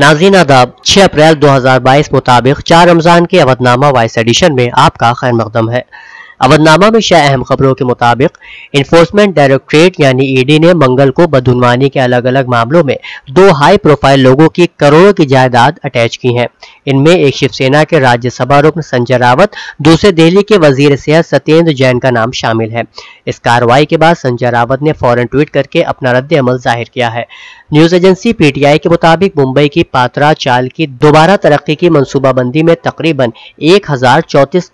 नाजीन आदाब 6 अप्रैल 2022 मुताबिक चार रमज़ान के अवधनामा वाइस एडिशन में आपका खैर मकदम है अवधनामा में शाह अहम खबरों के मुताबिक इन्फोर्समेंट डायरेक्ट्रेट यानी ईडी e ने मंगल को बदनवानी के अलग अलग मामलों में दो हाई प्रोफाइल लोगों की करोड़ों की जायदाद अटैच की है इनमें एक शिवसेना के राज्यसभा रुक्न संजय रावत दूसरे दिल्ली के वजीर सेहत सत्येंद्र जैन का नाम शामिल है इस कार्रवाई के बाद संजय रावत ने फौरन ट्वीट करके अपना रद्द अमल जाहिर किया है न्यूज एजेंसी पीटीआई के मुताबिक मुंबई की पात्रा चाल की दोबारा तरक्की की मनसूबाबंदी में तकरीबन एक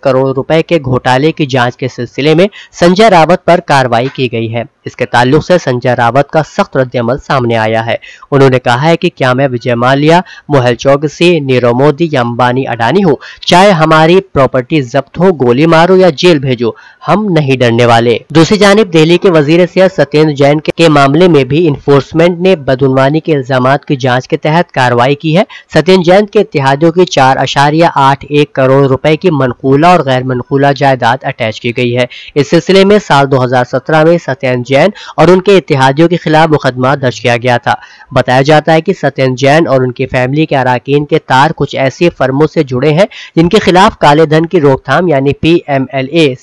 करोड़ रुपए के घोटाले की जांच के सिलसिले में संजय रावत पर कार्रवाई की गई है इसके ताल्लुक से संजय रावत का सख्त रद्दमल सामने आया है उन्होंने कहा है कि क्या मैं विजय माल्या मोहल चौकसी नीरव मोदी या अंबानी अडानी हूँ चाहे हमारी प्रॉपर्टी जब्त हो गोली मारो या जेल भेजो हम नहीं डरने वाले दूसरी जानब दिल्ली के वजीर सियात सत्येंद्र जैन के मामले में भी इन्फोर्समेंट ने बदनवानी के इल्जाम की जाँच के तहत कार्रवाई की है सत्येंद्र जैन के इतिहादियों की चार अशारिया आठ एक करोड़ रुपए की मनकूला और गैर मनकूला जायदाद अटैच की गई है इस सिलसिले में साल 2017 में सत्येंद्र जैन जैन और उनके इतिहादियों के खिलाफ मुकदमा दर्ज किया गया था बताया जाता है कि सत्यन जैन और उनकी फैमिली के अरकान के तार कुछ ऐसे फर्मों से जुड़े हैं जिनके खिलाफ काले धन की रोकथाम यानी पी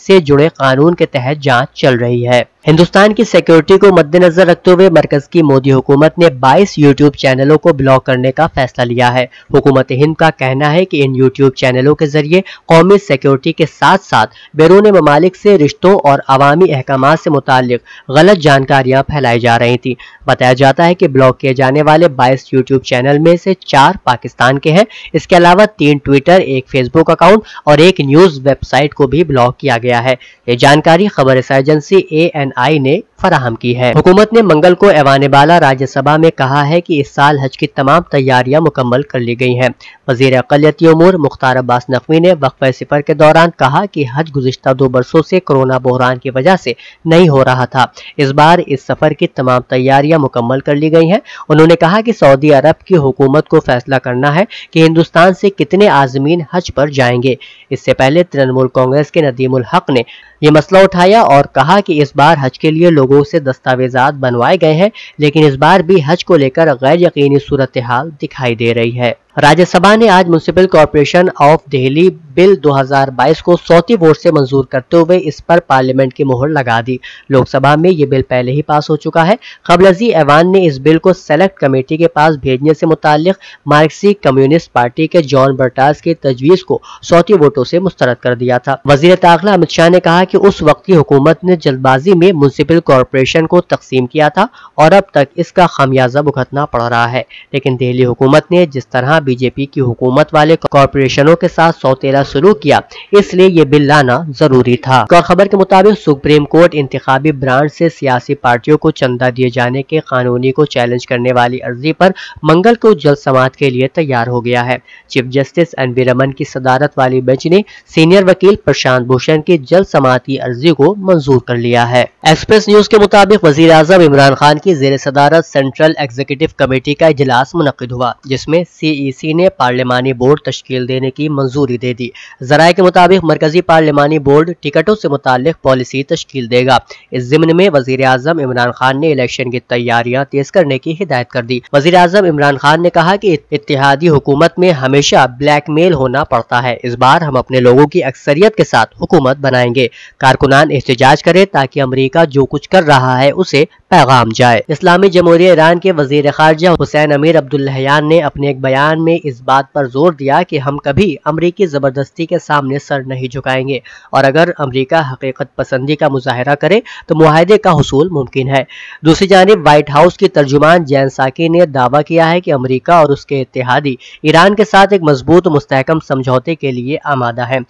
से जुड़े कानून के तहत जाँच चल रही है हिंदुस्तान की सिक्योरिटी को मद्देनजर रखते हुए मरकज की मोदी हुकूमत ने 22 यूट्यूब चैनलों को ब्लॉक करने का फैसला लिया है हुकूमत हिंद का कहना है कि इन यूट्यूब चैनलों के जरिए कौमी सिक्योरिटी के साथ साथ बैरून ममालिक से रिश्तों और अवामी अहकाम से मुतल गलत जानकारियां फैलाई जा रही थी बताया जाता है कि ब्लॉक किए जाने वाले बाईस यूट्यूब चैनल में से चार पाकिस्तान के हैं इसके अलावा तीन ट्विटर एक फेसबुक अकाउंट और एक न्यूज वेबसाइट को भी ब्लॉक किया गया है ये जानकारी खबर एजेंसी ए एन आई ने फराहम की है हुकूमत ने मंगल को ऐवान बाला राज्यसभा में कहा है कि इस साल हज की तमाम तैयारियां मुकम्मल कर ली गई हैं वजीर अकलती उमूर मुख्तार अब्बास नकवी ने वक्फ सफर के दौरान कहा कि हज गुजशत दो बरसों से कोरोना बहरान की वजह से नहीं हो रहा था इस बार इस सफर की तमाम तैयारियां मुकम्मल कर ली गई हैं उन्होंने कहा कि सऊदी अरब की हुकूमत को फैसला करना है कि हिंदुस्तान से कितने आजमीन हज पर जाएंगे इससे पहले तृणमूल कांग्रेस के नदीमुल हक ने यह मसला उठाया और कहा कि इस बार हज के लिए लोग लोगों से दस्तावेजात बनवाए गए हैं लेकिन इस बार भी हज को लेकर गैर यकीनी सूरत हाल दिखाई दे रही है राज्यसभा ने आज municipal corporation of Delhi bill 2022 को सौती वोट से मंजूर करते हुए इस पर पार्लियामेंट की मोहर लगा दी लोकसभा में ये बिल पहले ही पास हो चुका है खबलजी ऐवान ने इस बिल को सेलेक्ट कमेटी के पास भेजने से मुतक मार्क्सी कम्युनिस्ट पार्टी के जॉन बर्टास की तजवीज को सौती वोटों से मुस्तरद कर दिया था वजीर दाखिला अमित शाह ने कहा की उस वक्त की हुकूमत ने जल्दबाजी में म्यूनसिपल कॉरपोरेशन को तकसीम किया था और अब तक इसका खामियाजा भुगतना पड़ रहा है लेकिन दिल्ली हुकूमत ने जिस तरह बीजेपी की हुकूमत वाले कॉरपोरेशनों के साथ सौतेला शुरू किया इसलिए ये बिल लाना जरूरी था और खबर के मुताबिक सुप्रीम कोर्ट इंतबी ब्रांड से सियासी पार्टियों को चंदा दिए जाने के कानूनी को चैलेंज करने वाली अर्जी पर मंगल को जल्द समात के लिए तैयार हो गया है chief justice N V Ramana की सदारत वाली बेंच ने सीनियर वकील प्रशांत भूषण की जल्द समात की अर्जी को मंजूर कर लिया है एक्सप्रेस न्यूज के मुताबिक वजी अजम इमरान खान की जेर सदारत सेंट्रल एग्जीक्यूटिव कमेटी का इजलास मुनद हुआ जिसमे सी सी ने पार्लियामानी बोर्ड तश्कील देने की मंजूरी दे दी जराये के मुताबिक मरकजी पार्लियामानी बोर्ड टिकटों से मुतल पॉलिसी तश्कील देगा इस जिम्न में वजीर अजम इमरान खान ने इलेक्शन की तैयारियाँ तेज करने की हिदायत कर दी वजीर अजम इमरान खान ने कहा की इतिहादी हुकूमत में हमेशा ब्लैक मेल होना पड़ता है इस बार हम अपने लोगों की अक्सरियत के साथ हुकूमत बनाएंगे कारकुनान एहतजाज करे ताकि अमरीका जो कुछ कर रहा है उसे पैगाम जाए इस्लामी जमहूरिया ईरान के वजीर खारजा हुसैन अमीर अब्दुल्हान ने अपने एक बयान में इस बात पर जोर दिया कि हम कभी अमरीकी ज़बरदस्ती के सामने सर नहीं झुकाएंगे और अगर अमरीका हकीकत पसंदी का मुजाहरा करे तो माहदे का हसूल मुमकिन है दूसरी जानब वाइट हाउस की तर्जुमान जैन साकी ने दावा किया है कि अमरीका और उसके इतिहादी ईरान के साथ एक मजबूत मुस्तकम समझौते के लिए आमादा है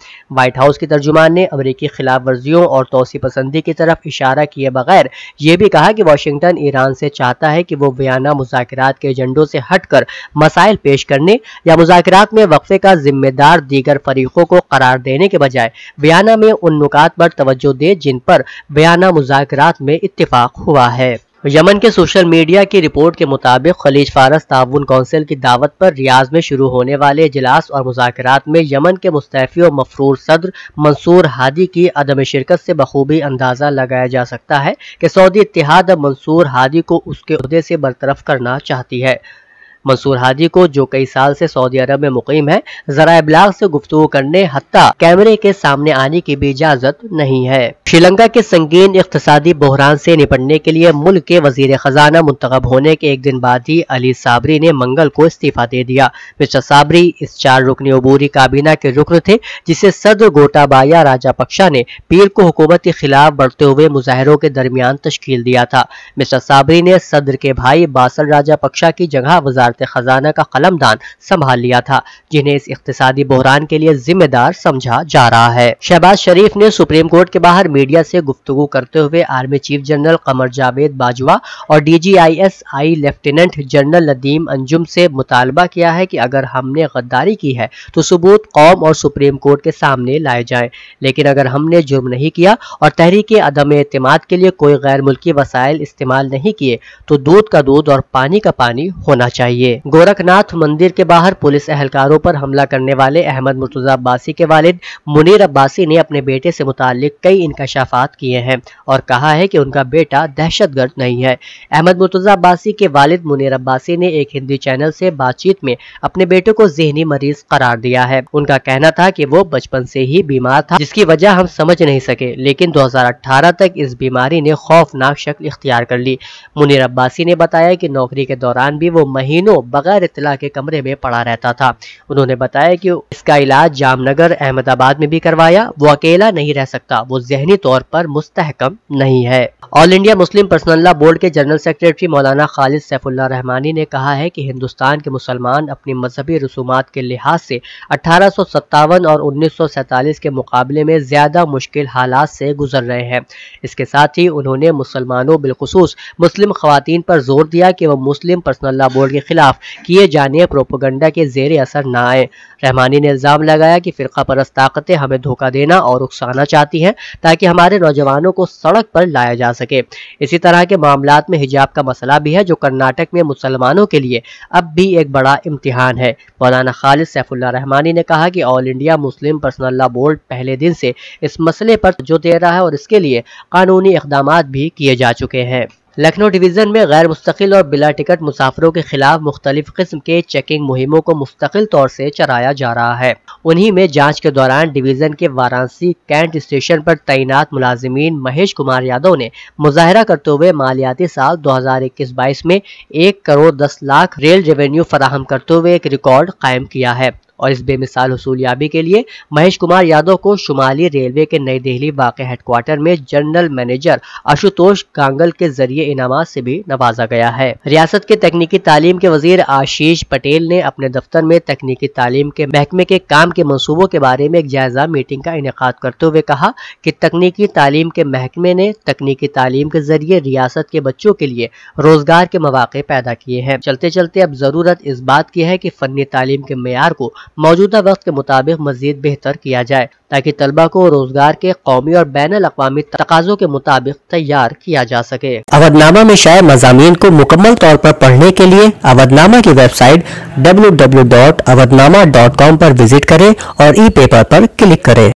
वाइट हाउस के तर्जुमान ने अमरीकी खिलाफ वर्जियों और तोसी पसंदी की तरफ इशारा किए बगैर यह भी कहा कि वाशिंगटन ईरान से चाहता है कि वो वियाना मुजाकर के एजेंडों से हटकर मसाइल पेश करने करने या मुजात में वक्फे का जिम्मेदार दीगर फरीकों को करार देने के बजाय बयाना में उन नुकात पर तवज्जो दे जिन पर बयाना मुजात में इतफाक हुआ है यमन के सोशल मीडिया की रिपोर्ट के मुताबिक खलीज फारस ताउन कौंसिल की दावत पर रियाज में शुरू होने वाले इजलास और मुजात में यमन के मुस्तफ़ी और मफरूर सदर मंसूर हादी की अदम शिरकत से बखूबी अंदाज़ा लगाया जा सकता है कि सऊदी इतिहाद अब मंसूर हादी को उसके अहदे से बरतरफ करना चाहती है मंसूर हाजी को जो कई साल से सऊदी अरब में मुकीम है जरा अबलाग से गुफ्तु करने हत्या कैमरे के सामने आने की भी इजाजत नहीं है श्रीलंका के संगीन इकतदी बहरान से निपटने के लिए मुल्क के वजीर खजाना मुंतब होने के एक दिन बाद ही अली साबरी ने मंगल को इस्तीफा दे दिया मिस्टर साबरी इस चार रुकनी अबूरी काबीना के रुकन थे जिसे सदर गोटाबाया राजा पक्षा ने पीर को हुकूमत के खिलाफ बढ़ते हुए मुजाहरों के दरमियान तश्कील दिया था मिस्टर साबरी ने सदर के भाई बासल राजा पक्षा की जगह वजार वजारत ख़जाना का कलमदान संभाल लिया था जिन्हें इस इकतदी बहरान के लिए जिम्मेदार समझा जा रहा है शहबाज शरीफ ने सुप्रीम कोर्ट के बाहर मीडिया ऐसी गुफ्तु करते हुए army chief general Qamar Javed Bajwa और D G I S I lieutenant general Nadeem Anjum से मुतालबा किया है कि अगर हमने गद्दारी की है तो सबूत कौम और सुप्रीम कोर्ट के सामने लाए जाए लेकिन अगर हमने जुर्म नहीं किया और तहरीक अदम एतम के लिए कोई गैर मुल्की वसायल इस्तेमाल नहीं किए तो दूध का दूध और पानी का पानी होना चाहिए चाहिए गोरखनाथ मंदिर के बाहर पुलिस एहलकारों पर हमला करने वाले अहमद मुर्तजा अब्बासी के वालिद मुनीर अब्बासी ने अपने बेटे से मुतालिक कई इंकशाफात किए हैं और कहा है कि उनका बेटा दहशतगर्द नहीं है अहमद मुर्तजा अब्बासी के वालिद मुनीर अब्बासी ने एक हिंदी चैनल से बातचीत में अपने बेटे को जहनी मरीज करार दिया है उनका कहना था कि वो बचपन से ही बीमार था जिसकी वजह हम समझ नहीं सके लेकिन 2018 तक इस बीमारी ने खौफनाक शक्ल इख्तियार कर ली मुनीर अब्बासी ने बताया कि नौकरी के दौरान भी वो महीनों दिनों बगैर इतला के कमरे में पड़ा रहता था उन्होंने बताया कि इसका इलाज जामनगर अहमदाबाद में भी करवाया वो अकेला नहीं रह सकता वो जहनी तौर पर मुस्तहकम नहीं है all India Muslim personal law board के जनरल सेक्रेटरी मौलाना खालिद सैफुल्ला रहमानी ने कहा है कि हिंदुस्तान के मुसलमान अपनी मजहबी रसूमात के लिहाज से अठारह और उन्नीस के मुकाबले में ज्यादा मुश्किल हालात से गुजर रहे हैं इसके साथ ही उन्होंने मुसलमानों बिलखसूस मुस्लिम खुवान पर जोर दिया कि वह मुस्लिम पर्सनल लॉ बोर्ड के खिलाफ किए जाने प्रोपोगंडा के जेर असर ना आए रहमानी ने इल्ज़ाम लगाया कि फ़िरका परस्त ताकतें हमें धोखा देना और उकसाना चाहती हैं ताकि हमारे नौजवानों को सड़क पर लाया जा सके इसी तरह के मामला में हिजाब का मसला भी है जो कर्नाटक में मुसलमानों के लिए अब भी एक बड़ा इम्तिहान है मौलाना खालिद सैफुल्ला रहमानी ने कहा कि all India Muslim personal law board पहले दिन से इस मसले पर जो दे रहा है और इसके लिए कानूनी इकदाम भी किए जा चुके हैं लखनऊ डिवीजन में गैर मुस्तकिल और बिला टिकट मुसाफरों के खिलाफ मुख्तलिफ किस्म के चेकिंग मुहिमों को मुस्तकिल तौर से चलाया जा रहा है उन्हीं में जांच के दौरान डिवीजन के वाराणसी कैंट स्टेशन पर तैनात मुलाजिमीन महेश कुमार यादव ने मुजाहरा करते हुए मालियाती साल दो हजार इक्कीस बाईस में एक करोड़ दस लाख रेल रेवेन्यू फराहम करते हुए एक रिकॉर्ड कायम किया है और इस बेमिसाल हसूलियाबी के लिए महेश कुमार यादव को शुमाली रेलवे के नई दिल्ली वाक़ हेडक्वार्टर में जनरल मैनेजर आशुतोष गांगल के जरिए इनाम से भी नवाजा गया है रियासत के तकनीकी तालीम के वजीर आशीष पटेल ने अपने दफ्तर में तकनीकी तालीम के महकमे के काम के मनसूबों के बारे में एक जायजा मीटिंग का इनका करते हुए कहा कि तकनीकी तालीम के महकमे ने तकनीकी तालीम के जरिए रियासत के बच्चों के लिए रोजगार के मौाक़े पैदा किए हैं चलते चलते अब ज़रूरत इस बात की है कि फ़नी तालीम के मैार को मौजूदा वक्त के मुताबिक मजीद बेहतर किया जाए ताकि तलबा को रोजगार के कौमी और बैन अवी तकाजों के मुताबिक तैयार किया जा सके अवधनामा में शायद मजामी को मुकम्मल तौर पर पढ़ने के लिए अवधनामा की website W W dot Avadhnama dot com पर विजिट करें और ई पेपर पर क्लिक करें